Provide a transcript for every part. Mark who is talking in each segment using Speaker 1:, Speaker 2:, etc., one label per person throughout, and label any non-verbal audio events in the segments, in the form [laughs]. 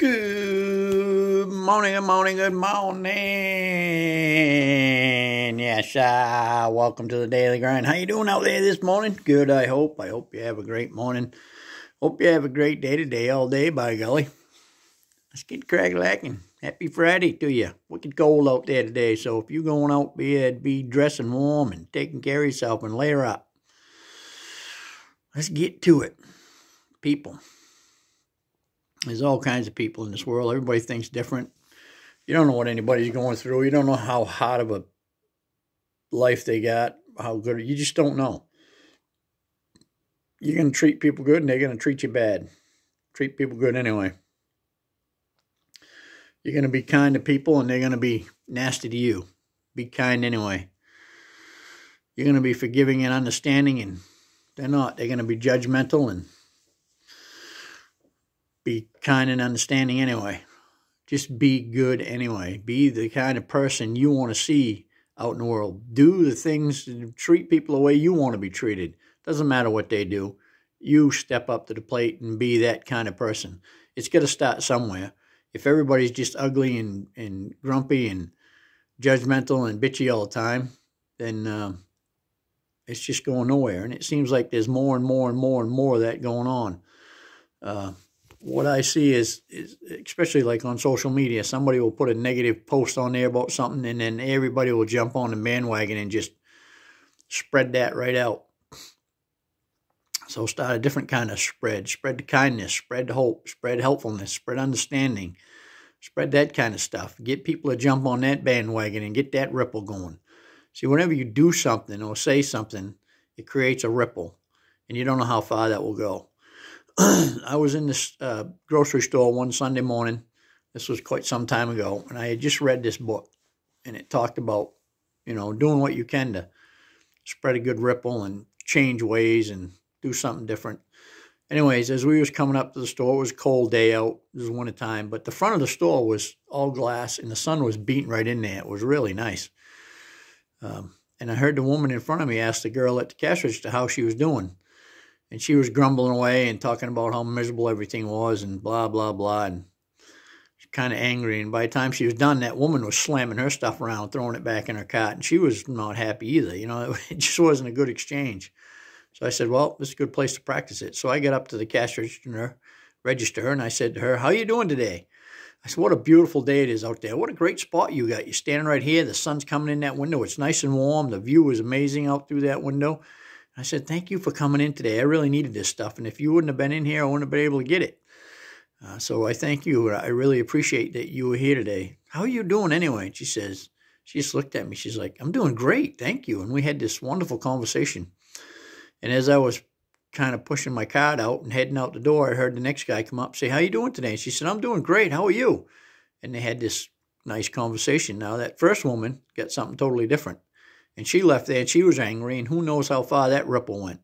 Speaker 1: Good morning, good morning, good morning. Yes, uh, welcome to the Daily Grind. How you doing out there this morning? Good, I hope. I hope you have a great morning. Hope you have a great day today, all day, by golly. Let's get cracklacking. Happy Friday to you. Wicked cold out there today, so if you're going out, be, be dressing warm and taking care of yourself and layer up. Let's get to it, people. There's all kinds of people in this world. Everybody thinks different. You don't know what anybody's going through. You don't know how hot of a life they got, how good. You just don't know. You're going to treat people good and they're going to treat you bad. Treat people good anyway. You're going to be kind to people and they're going to be nasty to you. Be kind anyway. You're going to be forgiving and understanding and they're not. They're going to be judgmental and kind and understanding anyway. Just be good anyway. Be the kind of person you want to see out in the world. Do the things, treat people the way you want to be treated. Doesn't matter what they do. You step up to the plate and be that kind of person. It's got to start somewhere. If everybody's just ugly and, and grumpy and judgmental and bitchy all the time, then uh, it's just going nowhere. And it seems like there's more and more and more and more of that going on. Uh, what I see is, is, especially like on social media, somebody will put a negative post on there about something, and then everybody will jump on the bandwagon and just spread that right out. So start a different kind of spread. Spread kindness, spread hope, spread helpfulness, spread understanding, spread that kind of stuff. Get people to jump on that bandwagon and get that ripple going. See, whenever you do something or say something, it creates a ripple, and you don't know how far that will go. I was in this uh, grocery store one Sunday morning. This was quite some time ago, and I had just read this book, and it talked about, you know, doing what you can to spread a good ripple and change ways and do something different. Anyways, as we was coming up to the store, it was cold day out. It was winter time, but the front of the store was all glass, and the sun was beating right in there. It was really nice. Um, and I heard the woman in front of me ask the girl at the cash register how she was doing and she was grumbling away and talking about how miserable everything was and blah blah blah and she's kind of angry and by the time she was done that woman was slamming her stuff around throwing it back in her cot and she was not happy either you know [laughs] it just wasn't a good exchange so i said well this is a good place to practice it so i got up to the cash register register and i said to her how are you doing today I said, what a beautiful day it is out there. What a great spot you got. You're standing right here. The sun's coming in that window. It's nice and warm. The view is amazing out through that window. I said, Thank you for coming in today. I really needed this stuff. And if you wouldn't have been in here, I wouldn't have been able to get it. Uh, so I thank you. I really appreciate that you were here today. How are you doing anyway? she says, She just looked at me. She's like, I'm doing great. Thank you. And we had this wonderful conversation. And as I was kind of pushing my card out and heading out the door, I heard the next guy come up say, How you doing today? And she said, I'm doing great. How are you? And they had this nice conversation. Now, that first woman got something totally different. And she left there and she was angry, and who knows how far that ripple went.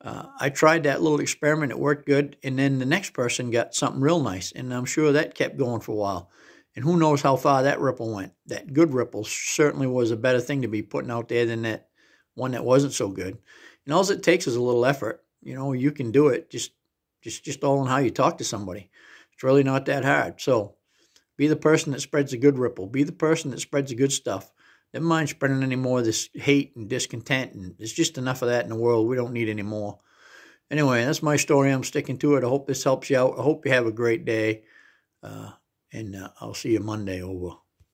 Speaker 1: Uh, I tried that little experiment, it worked good, and then the next person got something real nice, and I'm sure that kept going for a while. And who knows how far that ripple went. That good ripple certainly was a better thing to be putting out there than that one that wasn't so good. And all it takes is a little effort. You know, you can do it. Just, just, just all in how you talk to somebody. It's really not that hard. So, be the person that spreads the good ripple. Be the person that spreads the good stuff. Don't mind spreading any more of this hate and discontent. And there's just enough of that in the world. We don't need any more. Anyway, that's my story. I'm sticking to it. I hope this helps you out. I hope you have a great day. Uh, and uh, I'll see you Monday over.